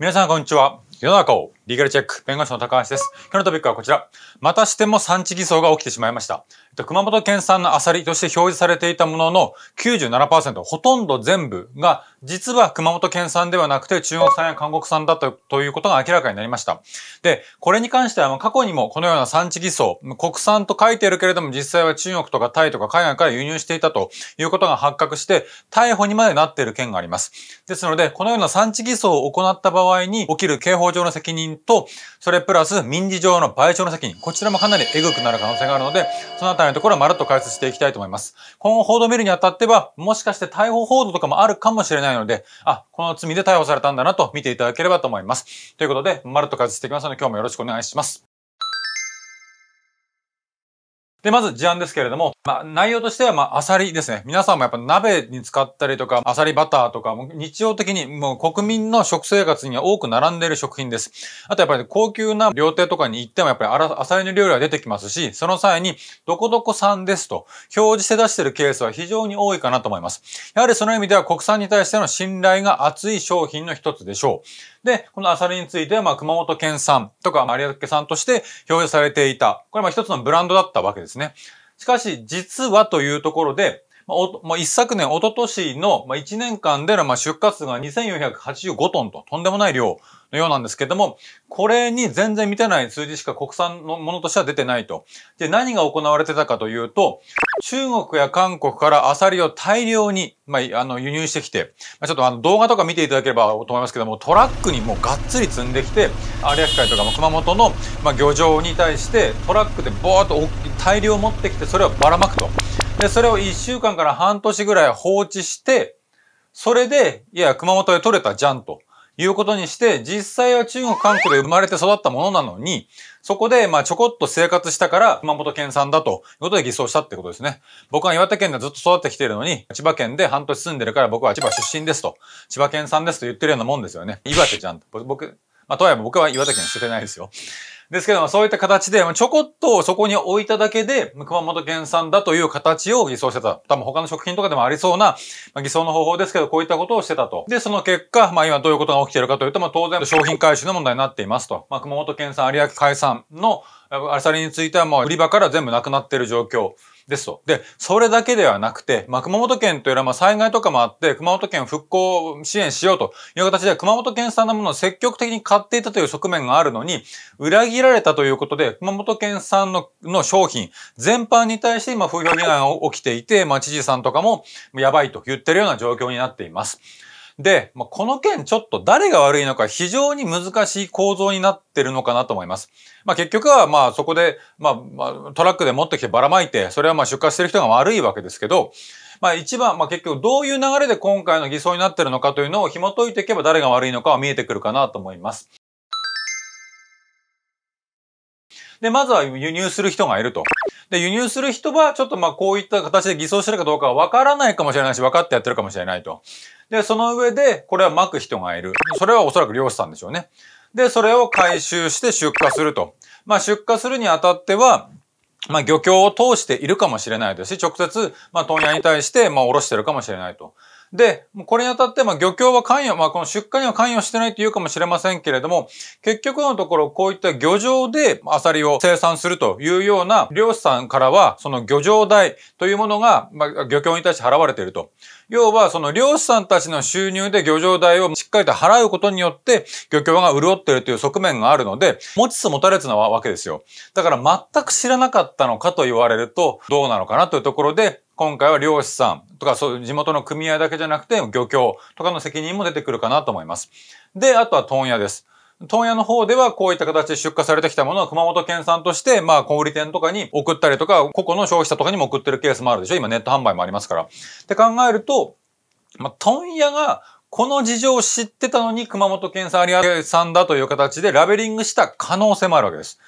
皆さんこんにちは。世の中をリーガルチェック、弁護士の高橋です。今日のトピックはこちら。またしても産地偽装が起きてしまいました。熊本県産のアサリとして表示されていたものの97%、ほとんど全部が、実は熊本県産ではなくて中国産や韓国産だったということが明らかになりました。で、これに関しては過去にもこのような産地偽装、国産と書いているけれども実際は中国とかタイとか海外から輸入していたということが発覚して、逮捕にまでなっている件があります。ですので、このような産地偽装を行った場合に起きる刑法上の責任と、それプラス民事上の賠償の責任、こちらもかなりエグくなる可能性があるので、そのあたりのところはまるっと解説していきたいと思います。今後報道を見るにあたっては、もしかして逮捕報道とかもあるかもしれないので、あ、この罪で逮捕されたんだなと見ていただければと思います。ということで、まるっと解説していきますので、今日もよろしくお願いします。で、まず事案ですけれども、まあ、内容としては、まあ、アサリですね。皆さんもやっぱ鍋に使ったりとか、アサリバターとか、日常的にもう国民の食生活には多く並んでいる食品です。あとやっぱり高級な料亭とかに行ってもやっぱりアサリの料理は出てきますし、その際に、どこどこ産ですと表示して出してるケースは非常に多いかなと思います。やはりその意味では国産に対しての信頼が厚い商品の一つでしょう。で、このアサリについては、まあ、熊本県産とか有明産として表示されていた。これは一つのブランドだったわけですね。しかし、実はというところで、まあ、一昨年、一昨年の1年間での出荷数が2485トンととんでもない量のようなんですけども、これに全然満てない数字しか国産のものとしては出てないと。で、何が行われてたかというと、中国や韓国からアサリを大量に、まあ、あの、輸入してきて、まあ、ちょっとあの、動画とか見ていただければと思いますけども、トラックにもうがっつり積んできて、有明海とか熊本の、まあ、漁場に対して、トラックでボーっと大量持ってきて、それをばらまくと。で、それを1週間から半年ぐらい放置して、それで、いや、熊本で取れたじゃんと。いうことにして、実際は中国、韓国で生まれて育ったものなのに、そこで、まあ、ちょこっと生活したから、熊本県産だということで偽装したってことですね。僕は岩手県でずっと育ってきているのに、千葉県で半年住んでるから僕は千葉出身ですと、千葉県産ですと言ってるようなもんですよね。岩手じゃん。僕、まあ、とはいえ僕は岩手県捨ててないですよ。ですけども、そういった形で、ちょこっとそこに置いただけで、熊本県産だという形を偽装してた。多分他の食品とかでもありそうな、まあ、偽装の方法ですけど、こういったことをしてたと。で、その結果、まあ今どういうことが起きているかというと、まあ当然商品回収の問題になっていますと。まあ熊本県産有明海産のアサリについてはもう売り場から全部なくなっている状況。ですと。で、それだけではなくて、まあ、熊本県というのはまあ災害とかもあって、熊本県復興支援しようという形で、熊本県産のものを積極的に買っていたという側面があるのに、裏切られたということで、熊本県産のの商品全般に対して今風評被害が起きていて、まあ、知事さんとかもやばいと言ってるような状況になっています。で、まあ、この件ちょっと誰が悪いのか非常に難しい構造になってるのかなと思います。まあ、結局はまあそこで、まあ、まあ、トラックで持ってきてばらまいて、それはまあ出荷してる人が悪いわけですけど、まあ一番、まあ結局どういう流れで今回の偽装になってるのかというのを紐解いていけば誰が悪いのかは見えてくるかなと思います。で、まずは輸入する人がいると。で、輸入する人は、ちょっとまあこういった形で偽装してるかどうかは分からないかもしれないし、分かってやってるかもしれないと。で、その上で、これは巻く人がいる。それはおそらく漁師さんでしょうね。で、それを回収して出荷すると。まあ、出荷するにあたっては、まあ、漁協を通しているかもしれないですし、直接、まあ、問屋に対して、まあ、おろしてるかもしれないと。で、これにあたって、まあ、漁協は関与、まあ、この出荷には関与してないというかもしれませんけれども、結局のところ、こういった漁場でアサリを生産するというような漁師さんからは、その漁場代というものが、まあ、漁協に対して払われていると。要は、その漁師さんたちの収入で漁場代をしっかりと払うことによって、漁協が潤っているという側面があるので、持ちつ持たれつなわけですよ。だから全く知らなかったのかと言われると、どうなのかなというところで、今回は漁師さんとかそういう地元の組合だけじゃなくて漁協とかの責任も出てくるかなと思います。で、あとは問屋です。問屋の方ではこういった形で出荷されてきたものを熊本県産として、まあ小売店とかに送ったりとか、個々の消費者とかにも送ってるケースもあるでしょ今ネット販売もありますから。って考えると、まあ問屋がこの事情を知ってたのに熊本県産有明産だという形でラベリングした可能性もあるわけです。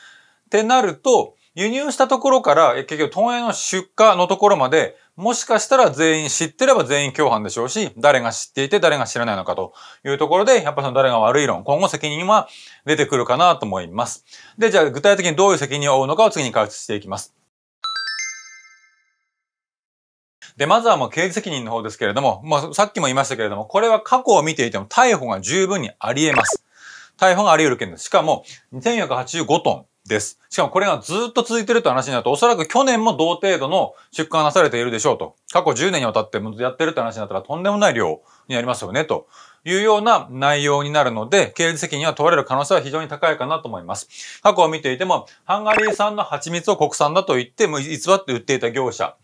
ってなると、輸入したところから、結局、東映の出荷のところまで、もしかしたら全員知ってれば全員共犯でしょうし、誰が知っていて誰が知らないのかというところで、やっぱその誰が悪い論、今後責任は出てくるかなと思います。で、じゃあ具体的にどういう責任を負うのかを次に解説していきます。で、まずはもう刑事責任の方ですけれども、まあ、さっきも言いましたけれども、これは過去を見ていても逮捕が十分にあり得ます。逮捕があり得る件です。しかも、2485トンです。しかもこれがずっと続いてるって話になると、おそらく去年も同程度の出荷がなされているでしょうと。過去10年にわたってやってるって話になったらとんでもない量になりますよね、というような内容になるので、経営責任は問われる可能性は非常に高いかなと思います。過去を見ていても、ハンガリー産の蜂蜜を国産だと言って、偽って売っていた業者、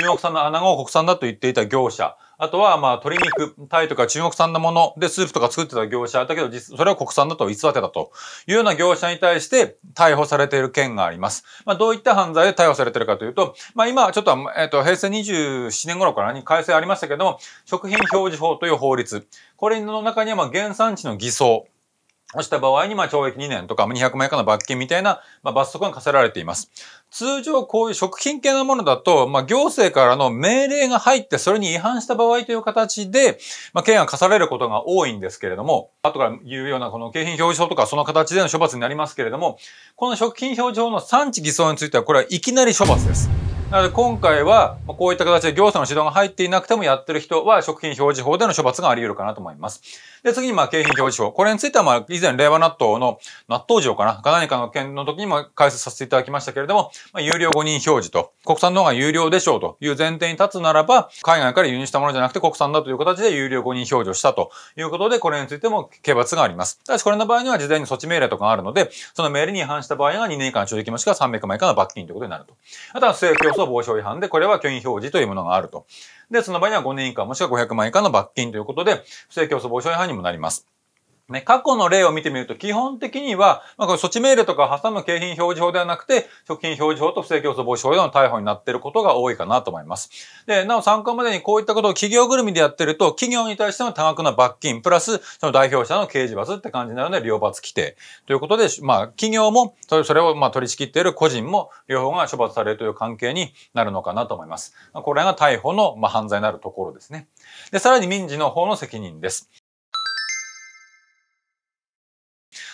中国産の穴子を国産だと言っていた業者、あとは、まあ、鶏肉、タイとか中国産のものでスープとか作ってた業者だけど、実、それは国産だと偽ってたというような業者に対して逮捕されている件があります。まあ、どういった犯罪で逮捕されているかというと、まあ、今、ちょっと、えっ、ー、と、平成27年頃からに改正ありましたけども、食品表示法という法律。これの中には、まあ、原産地の偽装。した場合に、まあ、懲役2年とか、200万円以下の罰金みたいな、まあ、罰則が課せられています。通常、こういう食品系のものだと、まあ、行政からの命令が入って、それに違反した場合という形で、まあ、刑が課されることが多いんですけれども、後から言うような、この景品表示法とか、その形での処罰になりますけれども、この食品表示法の産地偽装については、これはいきなり処罰です。なので今回はこういった形で行政の指導が入っていなくてもやってる人は食品表示法での処罰があり得るかなと思います。で、次にまあ景品表示法。これについてはまあ以前令和納豆の納豆塩かなか何かの件の時にも解説させていただきましたけれども、まあ、有料誤認表示と国産の方が有料でしょうという前提に立つならば、海外から輸入したものじゃなくて国産だという形で有料誤認表示をしたということで、これについても刑罰があります。ただしこれの場合には事前に措置命令とかがあるので、その命令に違反した場合は2年以下の懲役もしくは300万以下の罰金ということになると。あとは不正競争防止法違反で、これは虚偽表示というものがあると。で、その場合には5年以下もしくは500万以下の罰金ということで、不正競争防止法違反にもなります。ね、過去の例を見てみると、基本的には、まあ、こ措置命令とか挟む景品表示法ではなくて、食品表示法と不正競争防止法での逮捕になっていることが多いかなと思います。で、なお参考までにこういったことを企業ぐるみでやってると、企業に対しての多額な罰金、プラス、その代表者の刑事罰って感じになるので、両罰規定。ということで、まあ、企業も、それをまあ取り仕切っている個人も、両方が処罰されるという関係になるのかなと思います。これが逮捕のまあ犯罪になるところですね。で、さらに民事の方の責任です。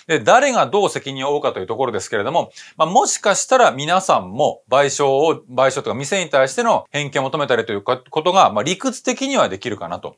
で、誰がどう責任を負うかというところですけれども、まあ、もしかしたら皆さんも賠償を、賠償とか店に対しての返金を求めたりということが、まあ、理屈的にはできるかなと。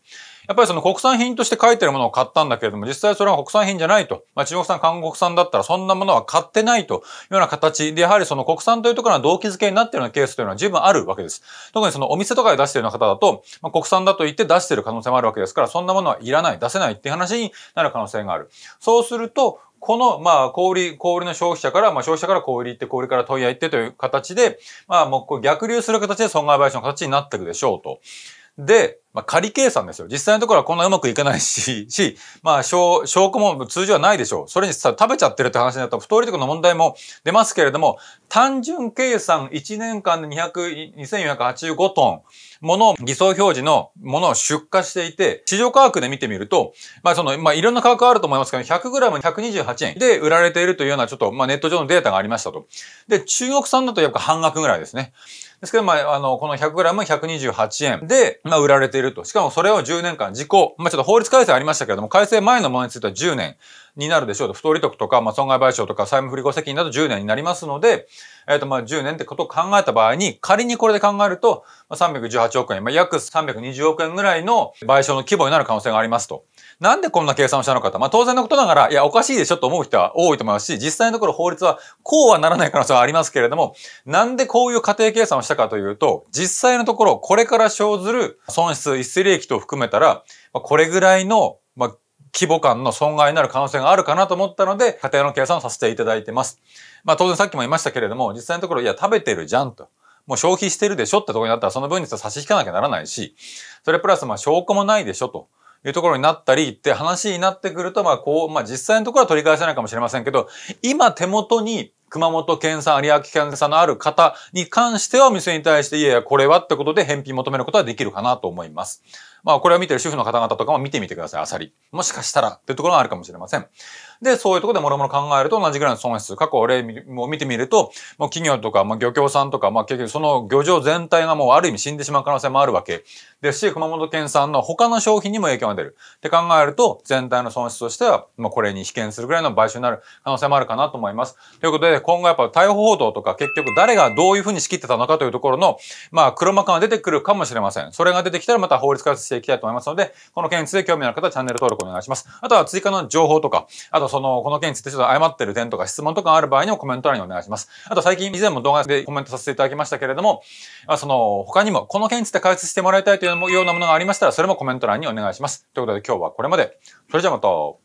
やっぱりその国産品として書いてるものを買ったんだけれども、実際それは国産品じゃないと。まあ、中国産、韓国産だったらそんなものは買ってないというような形で、やはりその国産というところの動機づけになっているようなケースというのは十分あるわけです。特にそのお店とかで出しているような方だと、まあ、国産だと言って出している可能性もあるわけですから、そんなものはいらない、出せないっていう話になる可能性がある。そうすると、この、まあ、小売、小売の消費者から、まあ、消費者から小売行って、小売から問い合いってという形で、まあ、もう逆流する形で損害賠償の形になっていくでしょうと。で、まあ、仮計算ですよ。実際のところはこんなうまくいかないし、し、まあ、証、証拠も通常はないでしょう。それにさ、食べちゃってるって話になったら、不当利得の問題も出ますけれども、単純計算1年間で200、2485トンもの偽装表示のものを出荷していて、市場価格で見てみると、まあ、その、まあ、いろんな価格あると思いますけど、100g128 円で売られているというような、ちょっと、まあ、ネット上のデータがありましたと。で、中国産だと約半額ぐらいですね。ですけど、まあ、あの、この 100g128 円で、まあ、売られていると。しかもそれを10年間時効。まあ、ちょっと法律改正ありましたけれども、改正前のものについては10年になるでしょうと。不当利得とか、まあ、損害賠償とか、債務不履行責任など10年になりますので、えっ、ー、と、まあ、10年ってことを考えた場合に、仮にこれで考えると、まあ、318億円、まあ、約320億円ぐらいの賠償の規模になる可能性がありますと。なんでこんな計算をしたのかと。まあ当然のことながら、いや、おかしいでしょと思う人は多いと思いますし、実際のところ法律はこうはならない可能性はありますけれども、なんでこういう仮定計算をしたかというと、実際のところ、これから生ずる損失、一斉利益と含めたら、これぐらいの、まあ、規模感の損害になる可能性があるかなと思ったので、家庭の計算をさせていただいてます。まあ当然さっきも言いましたけれども、実際のところ、いや、食べてるじゃんと。もう消費してるでしょってとこになったら、その分を差し引かなきゃならないし、それプラス、まあ証拠もないでしょと。いうところになったりって話になってくると、まあこう、まあ実際のところは取り返せないかもしれませんけど、今手元に熊本県産、有明県産のある方に関してはお店に対して、いやいや、これはってことで返品求めることはできるかなと思います。まあ、これを見てる主婦の方々とかも見てみてください、アサリ。もしかしたらっていうところがあるかもしれません。で、そういうところでもろもろ考えると同じぐらいの損失、過去例を見てみると、もう企業とか、まあ、漁協さんとか、まあ、結局その漁場全体がもうある意味死んでしまう可能性もあるわけですし、熊本県産の他の商品にも影響が出る。って考えると、全体の損失としては、まあ、これに被験するぐらいの買収になる可能性もあるかなと思います。ということで、今後やっぱ逮捕報道とか、結局誰がどういうふうに仕切ってたのかというところの、まあ、黒幕が出てくるかもしれません。それが出てきたらまた法律解説していきたいと思いますので、この件について興味のある方はチャンネル登録お願いします。あとは追加の情報とか、あととその、この件についてちょっと誤ってる点とか質問とかある場合にもコメント欄にお願いします。あと最近以前も動画でコメントさせていただきましたけれども、まその、他にもこの件について解説してもらいたいというようなものがありましたら、それもコメント欄にお願いします。ということで今日はこれまで。それじゃあまた。